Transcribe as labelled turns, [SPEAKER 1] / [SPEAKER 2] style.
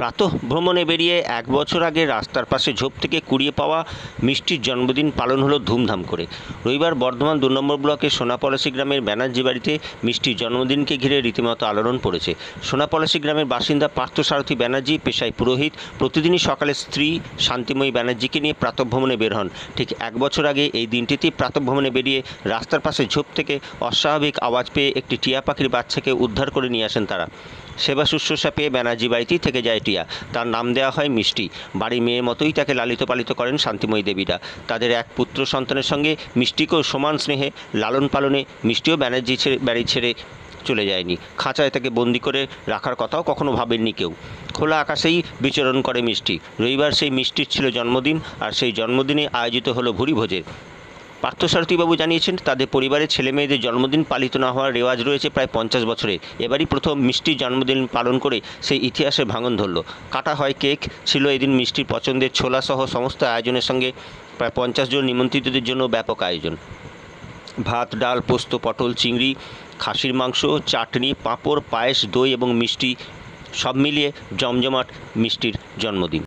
[SPEAKER 1] প্রাতঃ ভ্রমণে বেরিয়ে এক বছর আগে রাস্তার পাশে ঝোপ থেকে কুড়িয়ে পাওয়া মিষ্টির জন্মদিন পালন হলো ধুমধাম করে রবিবার বর্ধমান দু নম্বর ব্লকের সোনাপলাশি গ্রামের ব্যানার্জি বাড়িতে মিষ্টির জন্মদিনকে ঘিরে রীতিমতো আলোড়ন পড়েছে সোনাপলাশি গ্রামের বাসিন্দা পার্থসারথী ব্যানার্জি পেশায় পুরোহিত প্রতিদিনই সকালে স্ত্রী শান্তিময়ী ব্যানার্জিকে নিয়ে প্রাতঃভ্রমণে বের হন ঠিক এক বছর আগে এই দিনটিতেই প্রাতভ্রমণে বেরিয়ে রাস্তার পাশে ঝোপ থেকে অস্বাভাবিক আওয়াজ পেয়ে একটি টিয়া পাখির বাচ্চাকে উদ্ধার করে নিয়ে আসেন তারা সেবা শুশ্রূষা পেয়ে ব্যানার্জি বাড়িতেই থেকে যায় টিয়া তার নাম দেওয়া হয় মিষ্টি বাড়ি মেয়ে মতোই তাকে লালিত পালিত করেন শান্তিময়ী দেবীরা তাদের এক পুত্র সন্তানের সঙ্গে মিষ্টিকেও সমান স্নেহে লালন পালনে মিষ্টিও ব্যানার্জি ছেড়ে বাড়ি ছেড়ে চলে যায়নি খাঁচায় তাকে বন্দি করে রাখার কথাও কখনো ভাবেননি কেউ খোলা আকাশেই বিচরণ করে মিষ্টি রবিবার সেই মিষ্টির ছিল জন্মদিন আর সেই জন্মদিনে আয়োজিত হলো ভুরি ভোজের পার্থসারথীবাবু জানিয়েছেন তাদের পরিবারের ছেলে মেয়েদের জন্মদিন পালিত না হওয়ার রেওয়াজ রয়েছে প্রায় পঞ্চাশ বছরে এবারই প্রথম মিষ্টির জন্মদিন পালন করে সেই ইতিহাসে ভাঙন ধরল কাটা হয় কেক ছিল এদিন মিষ্টির পছন্দের ছোলাসহ সমস্ত আয়োজনের সঙ্গে প্রায় পঞ্চাশ জন নিমন্ত্রিতদের জন্য ব্যাপক আয়োজন ভাত ডাল পোস্ত পটল চিংড়ি খাসির মাংস চাটনি পাঁপড় পায়েস দই এবং মিষ্টি সব মিলিয়ে জমজমাট মিষ্টির জন্মদিন